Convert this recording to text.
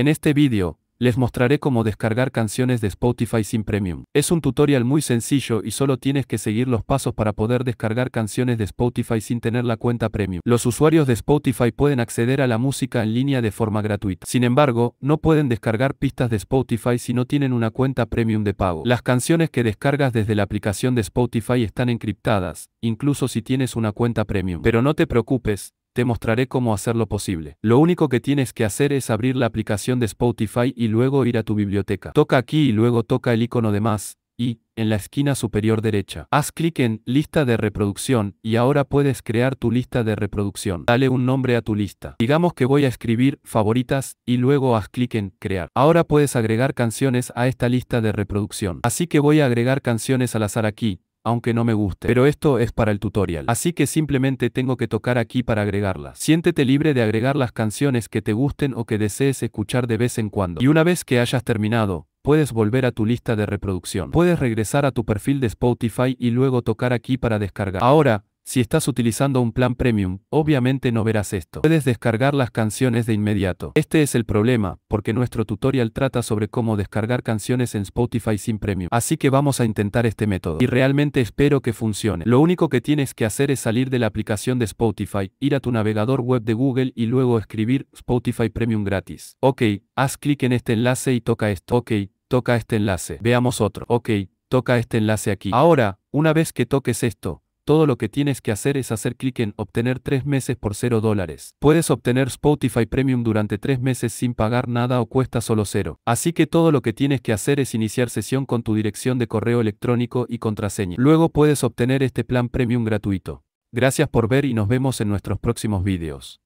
En este vídeo, les mostraré cómo descargar canciones de Spotify sin premium. Es un tutorial muy sencillo y solo tienes que seguir los pasos para poder descargar canciones de Spotify sin tener la cuenta premium. Los usuarios de Spotify pueden acceder a la música en línea de forma gratuita. Sin embargo, no pueden descargar pistas de Spotify si no tienen una cuenta premium de pago. Las canciones que descargas desde la aplicación de Spotify están encriptadas, incluso si tienes una cuenta premium. Pero no te preocupes, te mostraré cómo hacerlo posible. Lo único que tienes que hacer es abrir la aplicación de Spotify y luego ir a tu biblioteca. Toca aquí y luego toca el icono de más, y, en la esquina superior derecha, haz clic en Lista de reproducción y ahora puedes crear tu lista de reproducción. Dale un nombre a tu lista. Digamos que voy a escribir favoritas y luego haz clic en Crear. Ahora puedes agregar canciones a esta lista de reproducción. Así que voy a agregar canciones al azar aquí aunque no me guste. Pero esto es para el tutorial. Así que simplemente tengo que tocar aquí para agregarla Siéntete libre de agregar las canciones que te gusten o que desees escuchar de vez en cuando. Y una vez que hayas terminado, puedes volver a tu lista de reproducción. Puedes regresar a tu perfil de Spotify y luego tocar aquí para descargar. Ahora, si estás utilizando un plan premium, obviamente no verás esto. Puedes descargar las canciones de inmediato. Este es el problema, porque nuestro tutorial trata sobre cómo descargar canciones en Spotify sin premium. Así que vamos a intentar este método. Y realmente espero que funcione. Lo único que tienes que hacer es salir de la aplicación de Spotify, ir a tu navegador web de Google y luego escribir Spotify Premium gratis. Ok, haz clic en este enlace y toca esto. Ok, toca este enlace. Veamos otro. Ok, toca este enlace aquí. Ahora, una vez que toques esto, todo lo que tienes que hacer es hacer clic en obtener 3 meses por 0 dólares. Puedes obtener Spotify Premium durante 3 meses sin pagar nada o cuesta solo 0. Así que todo lo que tienes que hacer es iniciar sesión con tu dirección de correo electrónico y contraseña. Luego puedes obtener este plan Premium gratuito. Gracias por ver y nos vemos en nuestros próximos videos.